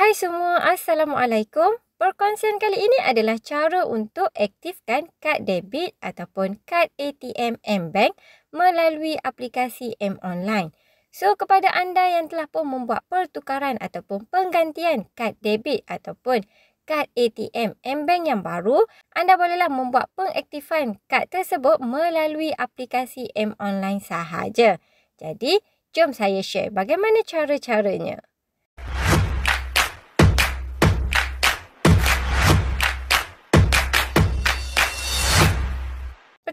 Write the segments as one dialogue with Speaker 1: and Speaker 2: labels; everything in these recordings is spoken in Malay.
Speaker 1: Hai semua, Assalamualaikum. Perkongsian kali ini adalah cara untuk aktifkan kad debit ataupun kad ATM M-Bank melalui aplikasi M-Online. So, kepada anda yang telah pun membuat pertukaran ataupun penggantian kad debit ataupun kad ATM M-Bank yang baru, anda bolehlah membuat pengaktifan kad tersebut melalui aplikasi M-Online sahaja. Jadi, jom saya share bagaimana cara-caranya.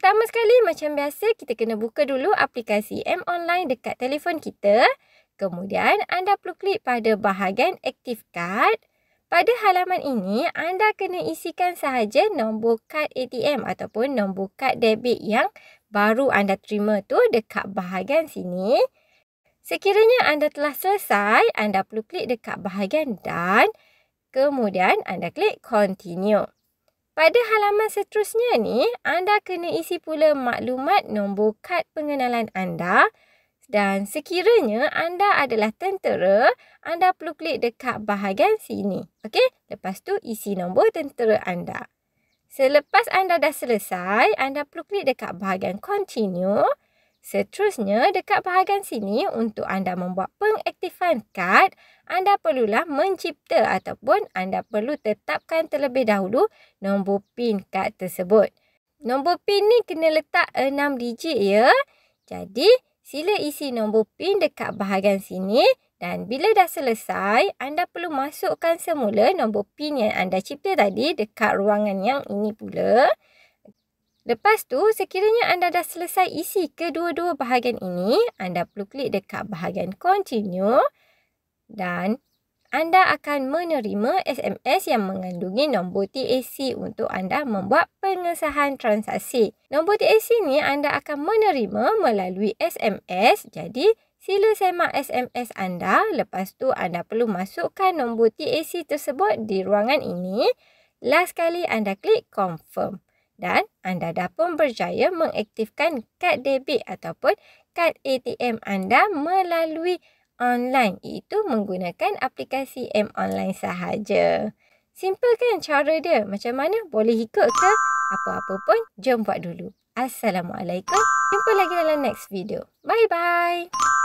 Speaker 1: Pertama sekali macam biasa kita kena buka dulu aplikasi M Online dekat telefon kita. Kemudian anda perlu klik pada bahagian aktif kad. Pada halaman ini anda kena isikan sahaja nombor kad ATM ataupun nombor kad debit yang baru anda terima tu dekat bahagian sini. Sekiranya anda telah selesai, anda perlu klik dekat bahagian done. Kemudian anda klik continue. Pada halaman seterusnya ni, anda kena isi pula maklumat nombor kad pengenalan anda dan sekiranya anda adalah tentera, anda perlu klik dekat bahagian sini. Okey, lepas tu isi nombor tentera anda. Selepas anda dah selesai, anda perlu klik dekat bahagian continue. Seterusnya, dekat bahagian sini untuk anda membuat pengaktifan kad, anda perlulah mencipta ataupun anda perlu tetapkan terlebih dahulu nombor PIN kad tersebut. Nombor PIN ni kena letak 6 digit ya. Jadi, sila isi nombor PIN dekat bahagian sini dan bila dah selesai, anda perlu masukkan semula nombor PIN yang anda cipta tadi dekat ruangan yang ini pula. Lepas tu, sekiranya anda dah selesai isi kedua-dua bahagian ini, anda perlu klik dekat bahagian continue dan anda akan menerima SMS yang mengandungi nombor TAC untuk anda membuat pengesahan transaksi. Nombor TAC ni anda akan menerima melalui SMS. Jadi, sila semak SMS anda. Lepas tu anda perlu masukkan nombor TAC tersebut di ruangan ini. Last kali anda klik confirm dan anda dah pun berjaya mengaktifkan kad debit ataupun kad ATM anda melalui online iaitu menggunakan aplikasi M online sahaja. Simple kan cara dia? Macam mana? Boleh ikut ke? Apa-apa pun, jom buat dulu. Assalamualaikum. Jumpa lagi dalam next video. Bye-bye.